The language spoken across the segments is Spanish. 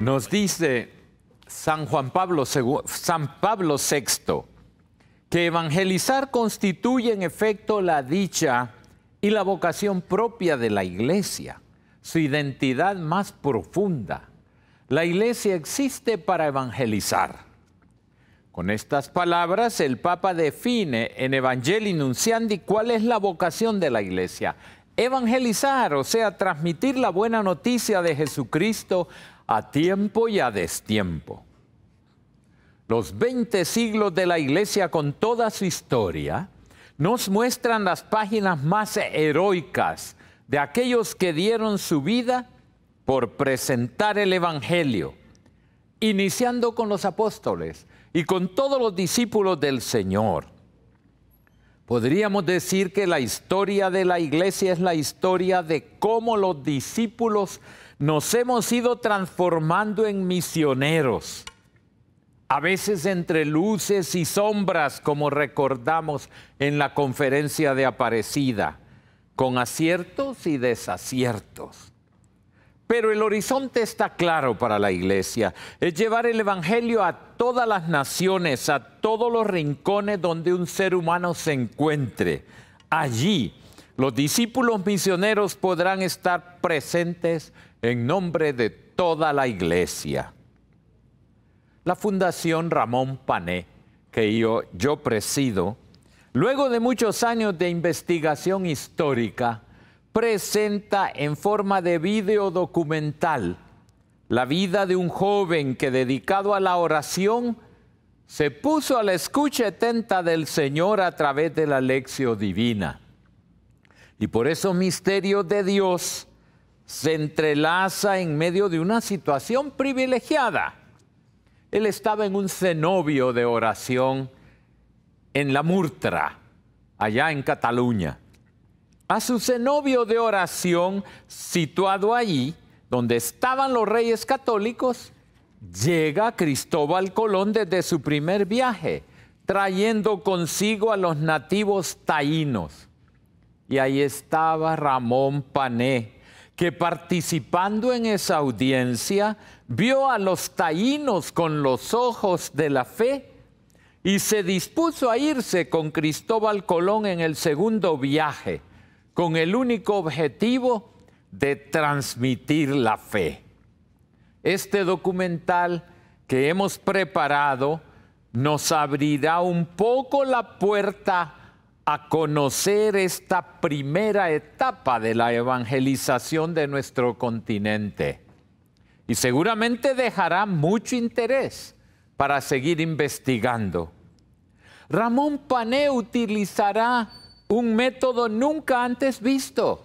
Nos dice San Juan Pablo, San Pablo VI que evangelizar constituye en efecto la dicha y la vocación propia de la iglesia, su identidad más profunda. La iglesia existe para evangelizar. Con estas palabras, el Papa define en Evangelii Nunciandi cuál es la vocación de la iglesia. Evangelizar, o sea, transmitir la buena noticia de Jesucristo a tiempo y a destiempo. Los 20 siglos de la Iglesia con toda su historia nos muestran las páginas más heroicas de aquellos que dieron su vida por presentar el Evangelio, iniciando con los apóstoles y con todos los discípulos del Señor. Podríamos decir que la historia de la iglesia es la historia de cómo los discípulos nos hemos ido transformando en misioneros, a veces entre luces y sombras, como recordamos en la conferencia de Aparecida, con aciertos y desaciertos. Pero el horizonte está claro para la iglesia. Es llevar el Evangelio a todas las naciones, a todos los rincones donde un ser humano se encuentre. Allí los discípulos misioneros podrán estar presentes en nombre de toda la iglesia. La Fundación Ramón Pané, que yo, presido, luego de muchos años de investigación histórica, presenta en forma de video documental la vida de un joven que dedicado a la oración se puso a la escucha atenta del Señor a través de la lección divina. Y por eso misterio de Dios se entrelaza en medio de una situación privilegiada. Él estaba en un cenobio de oración en la Murtra, allá en Cataluña. A su cenobio de oración, situado allí, donde estaban los reyes católicos, llega Cristóbal Colón desde su primer viaje, trayendo consigo a los nativos taínos. Y ahí estaba Ramón Pané, que participando en esa audiencia vio a los taínos con los ojos de la fe y se dispuso a irse con Cristóbal Colón en el segundo viaje, con el único objetivo de transmitir la fe. Este documental que hemos preparado nos abrirá un poco la puerta a conocer esta primera etapa de la evangelización de nuestro continente. Y seguramente dejará mucho interés para seguir investigando. Ramón Pané utilizará un método nunca antes visto.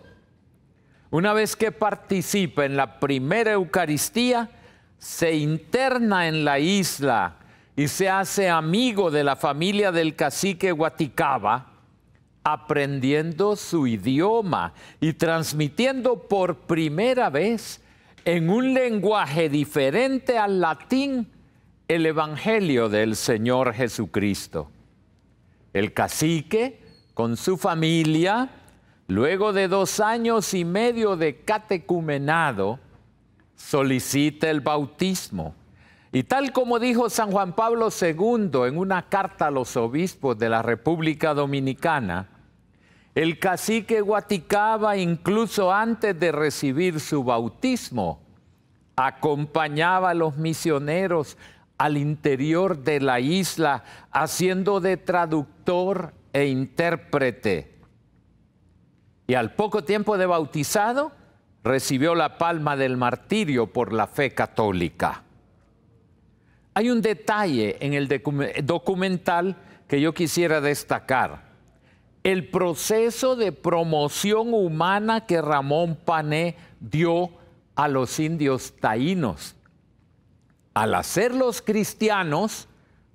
Una vez que participa en la primera Eucaristía, se interna en la isla y se hace amigo de la familia del cacique Guaticaba, aprendiendo su idioma y transmitiendo por primera vez en un lenguaje diferente al latín el Evangelio del Señor Jesucristo. El cacique, con su familia, luego de dos años y medio de catecumenado, solicita el bautismo. Y tal como dijo San Juan Pablo II en una carta a los obispos de la República Dominicana, el cacique Guaticaba, incluso antes de recibir su bautismo, acompañaba a los misioneros al interior de la isla, haciendo de traductor e intérprete. Y al poco tiempo de bautizado, recibió la palma del martirio por la fe católica. Hay un detalle en el documental que yo quisiera destacar el proceso de promoción humana que Ramón Pané dio a los indios taínos. Al hacerlos cristianos,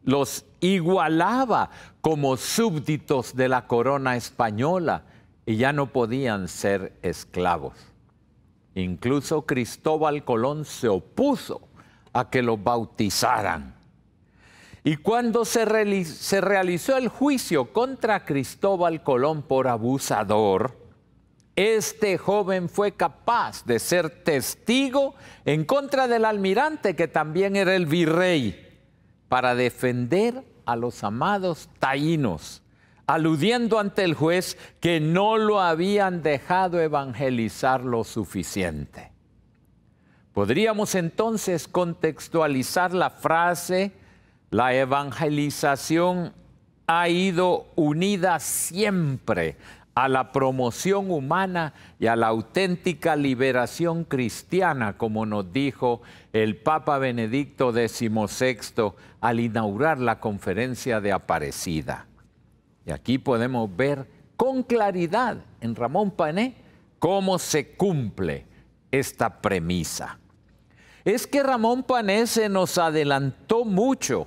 los igualaba como súbditos de la corona española y ya no podían ser esclavos. Incluso Cristóbal Colón se opuso a que los bautizaran y cuando se, realizó el juicio contra Cristóbal Colón por abusador, este joven fue capaz de ser testigo en contra del almirante, que también era el virrey, para defender a los amados taínos, aludiendo ante el juez que no lo habían dejado evangelizar lo suficiente. Podríamos entonces contextualizar la frase la evangelización ha ido unida siempre a la promoción humana y a la auténtica liberación cristiana, como nos dijo el Papa Benedicto XVI al inaugurar la conferencia de Aparecida. Y aquí podemos ver con claridad en Ramón Pané cómo se cumple esta premisa. Es que Ramón Pané se nos adelantó mucho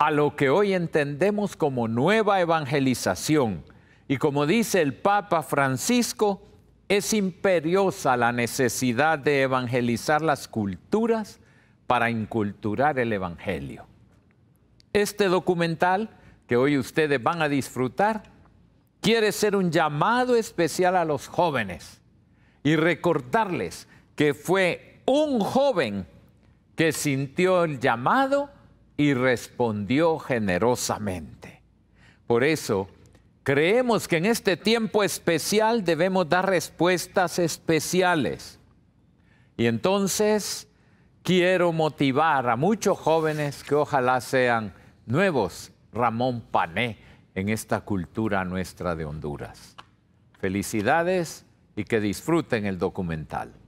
a lo que hoy entendemos como nueva evangelización. Y como dice el Papa Francisco, es imperiosa la necesidad de evangelizar las culturas para inculturar el Evangelio. Este documental que hoy ustedes van a disfrutar quiere ser un llamado especial a los jóvenes y recordarles que fue un joven que sintió el llamado y respondió generosamente. Por eso, creemos que en este tiempo especial debemos dar respuestas especiales. Y entonces quiero motivar a muchos jóvenes que ojalá sean nuevos Ramón Pané en esta cultura nuestra de Honduras. Felicidades y que disfruten el documental.